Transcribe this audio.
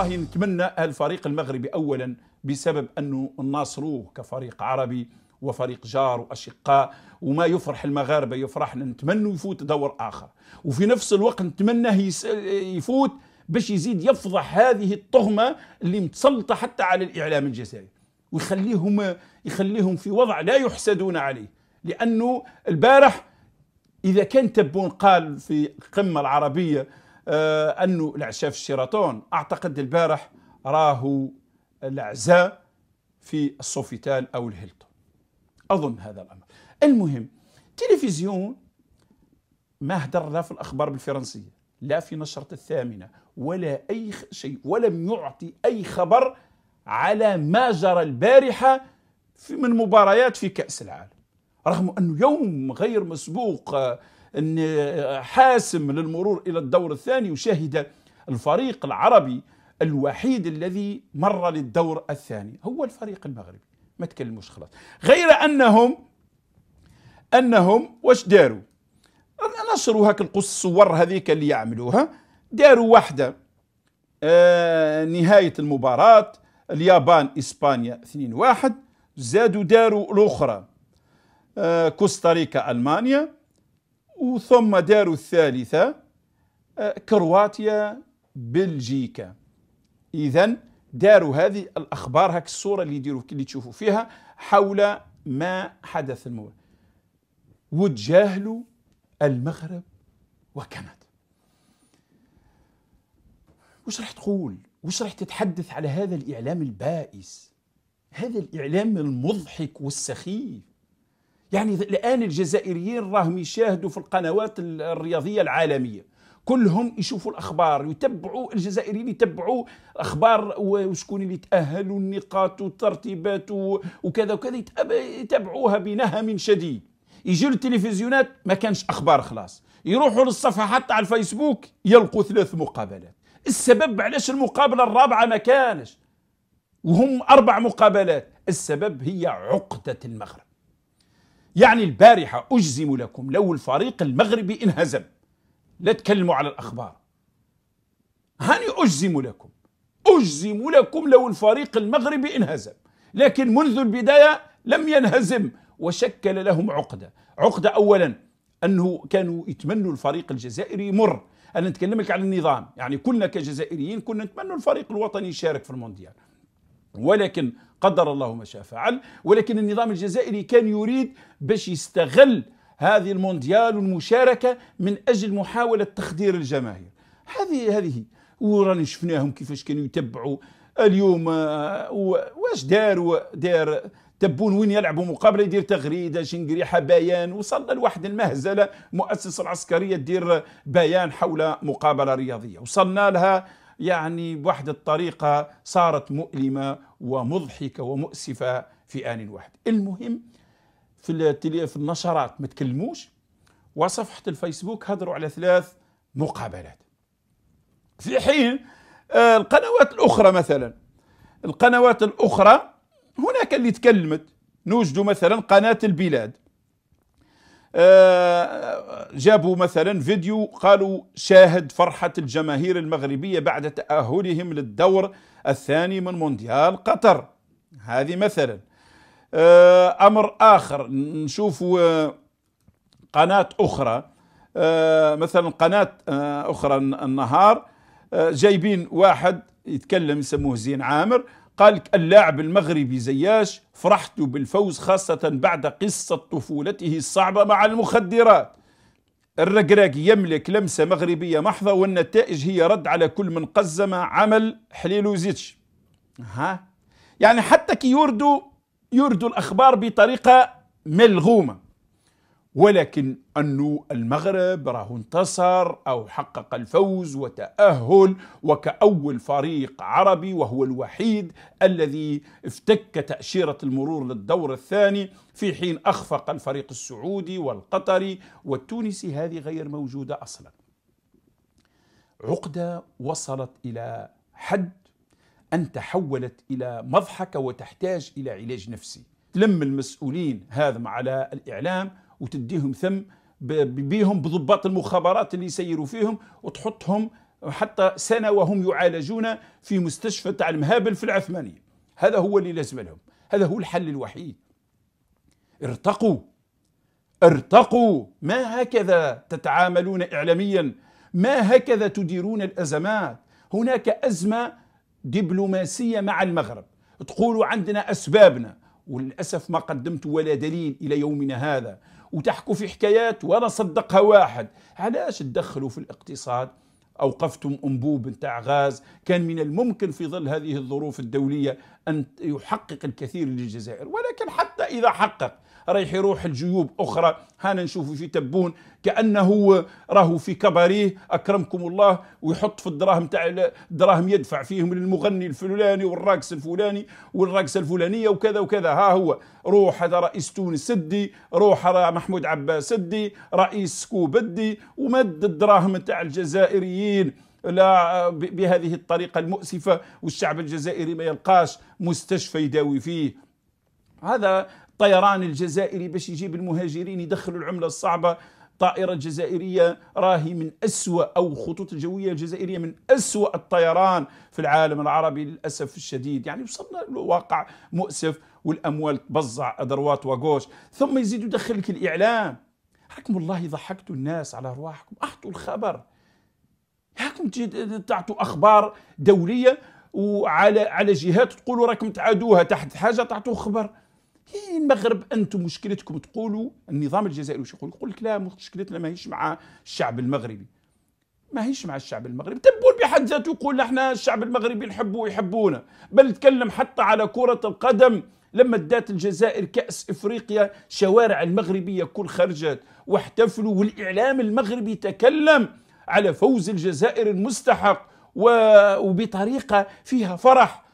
والله نتمنى الفريق المغربي اولا بسبب انه ناصروه كفريق عربي وفريق جار واشقاء وما يفرح المغاربه يفرحنا نتمنى يفوت دور اخر وفي نفس الوقت نتمنى يفوت باش يزيد يفضح هذه التهمه اللي متسلطه حتى على الاعلام الجزائري ويخليهم يخليهم في وضع لا يحسدون عليه لانه البارح اذا كان تبون قال في القمه العربيه انه العشاء في الشيراتون اعتقد البارح راهو العزاء في السوفيتال او الهيلتون اظن هذا الامر المهم تلفزيون ما هدر لا في الاخبار بالفرنسيه لا في نشرة الثامنة ولا أي شيء ولم يعطي أي خبر على ما جرى البارحة في من مباريات في كأس العالم رغم أنه يوم غير مسبوق آه، آه، حاسم للمرور إلى الدور الثاني وشهد الفريق العربي الوحيد الذي مر للدور الثاني هو الفريق المغربي ما تكلموش خلاص غير أنهم أنهم واش داروا نشروا هاك القص الصور هذيك اللي يعملوها داروا واحدة آه نهاية المباراة اليابان إسبانيا 2-1 زادوا داروا الأخرى آه كوستاريكا ألمانيا وثم داروا الثالثة آه، كرواتيا بلجيكا إذا داروا هذه الأخبار هاك الصورة اللي يديروا اللي تشوفوا فيها حول ما حدث المول وتجاهلوا المغرب وكندا وش راح تقول وش راح تتحدث على هذا الإعلام البائس هذا الإعلام المضحك والسخيف يعني الان الجزائريين راهم يشاهدوا في القنوات الرياضيه العالميه كلهم يشوفوا الاخبار يتبعوا الجزائريين يتبعوا اخبار وشكون اللي تاهلوا النقاط والترتيبات وكذا وكذا يتبعوها بنهم شديد يجوا التلفزيونات ما كانش اخبار خلاص يروحوا للصفحات على الفيسبوك يلقوا ثلاث مقابلات السبب علاش المقابله الرابعه ما كانش وهم اربع مقابلات السبب هي عقده المغرب يعني البارحة أجزم لكم لو الفريق المغربي انهزم لا تكلموا على الأخبار هاني أجزم لكم أجزم لكم لو الفريق المغربي انهزم لكن منذ البداية لم ينهزم وشكل لهم عقدة عقدة أولا أنه كانوا يتمنوا الفريق الجزائري يمر أنا نتكلمك عن النظام يعني كلنا كجزائريين كنا نتمنوا الفريق الوطني يشارك في المونديال ولكن قدر الله ما شاء فعل ولكن النظام الجزائري كان يريد باش يستغل هذه المونديال والمشاركة من أجل محاولة تخدير الجماهير هذه هذه وراني شفناهم كيفاش كانوا يتبعوا اليوم آه، واش دار دار تبون وين يلعبوا مقابله يدير تغريده شنقريحه بيان وصلنا لواحد المهزله مؤسسه العسكريه تدير بيان حول مقابله رياضيه وصلنا لها يعني بوحدة الطريقة صارت مؤلمة ومضحكة ومؤسفة في آن واحد المهم في, في النشرات ما تكلموش وصفحة الفيسبوك هدروا على ثلاث مقابلات في حين آه، القنوات الأخرى مثلا القنوات الأخرى هناك اللي تكلمت نوجد مثلا قناة البلاد آه، جابوا مثلا فيديو قالوا شاهد فرحة الجماهير المغربية بعد تأهلهم للدور الثاني من مونديال قطر هذه مثلا آه، أمر آخر نشوف آه، قناة أخرى مثلا قناة أخرى النهار جايبين واحد يتكلم يسموه زين عامر قال اللاعب المغربي زياش فرحت بالفوز خاصة بعد قصة طفولته الصعبة مع المخدرات الرقراقي يملك لمسة مغربية محضة والنتائج هي رد على كل من قزم عمل حليلو زيتش ها يعني حتى كي يردوا يردوا الأخبار بطريقة ملغومة ولكن أنه المغرب راه انتصر أو حقق الفوز وتأهل وكأول فريق عربي وهو الوحيد الذي افتك تأشيرة المرور للدور الثاني في حين أخفق الفريق السعودي والقطري والتونسي هذه غير موجودة أصلا عقدة وصلت إلى حد أن تحولت إلى مضحكة وتحتاج إلى علاج نفسي لم المسؤولين هذا على الإعلام وتديهم ثم بيهم بضباط المخابرات اللي يسيروا فيهم وتحطهم حتى سنة وهم يعالجون في مستشفى تاع المهابل في العثمانية هذا هو اللي لازم لهم هذا هو الحل الوحيد ارتقوا ارتقوا ما هكذا تتعاملون إعلاميا ما هكذا تديرون الأزمات هناك أزمة دبلوماسية مع المغرب تقولوا عندنا أسبابنا وللأسف ما قدمت ولا دليل إلى يومنا هذا وتحكوا في حكايات ولا صدقها واحد علاش تدخلوا في الاقتصاد أوقفتم أنبوب نتاع غاز كان من الممكن في ظل هذه الظروف الدولية أن يحقق الكثير للجزائر ولكن حتى إذا حقق رايح يروح لجيوب أخرى هانا نشوفه في تبون كأنه راهو في كباريه أكرمكم الله ويحط في الدراهم تاع الدراهم يدفع فيهم للمغني الفلاني والراقص الفلاني والراقصة الفلانية وكذا وكذا ها هو روح هذا رئيس تونس سدي روح محمود عباس سدي رئيس كوبدي ومد الدراهم تاع الجزائريين لا بهذه الطريقة المؤسفة والشعب الجزائري ما يلقاش مستشفى يداوي فيه هذا الطيران الجزائري باش يجيب المهاجرين يدخلوا العملة الصعبة الطائرة الجزائرية راهي من أسوأ أو خطوط الجوية الجزائرية من أسوأ الطيران في العالم العربي للأسف الشديد يعني وصلنا لواقع مؤسف والأموال تبزع أدروات وقوش ثم يزيد يدخلك الإعلام حكم والله ضحكتوا الناس على أرواحكم أعطوا الخبر هاكم تعطوا اخبار دوليه وعلى على جهات تقولوا راكم تعادوها تحت حاجه تعطوا خبر إيه، المغرب انتم مشكلتكم تقولوا النظام الجزائري واش يقول يقول لك لا مشكلتنا ماهيش مع الشعب المغربي ماهيش مع الشعب المغربي تبول بحد ذاته يقول احنا الشعب المغربي نحبوه يحبونا بل تكلم حتى على كره القدم لما ادات الجزائر كاس افريقيا شوارع المغربيه كل خرجت واحتفلوا والاعلام المغربي تكلم على فوز الجزائر المستحق وبطريقه فيها فرح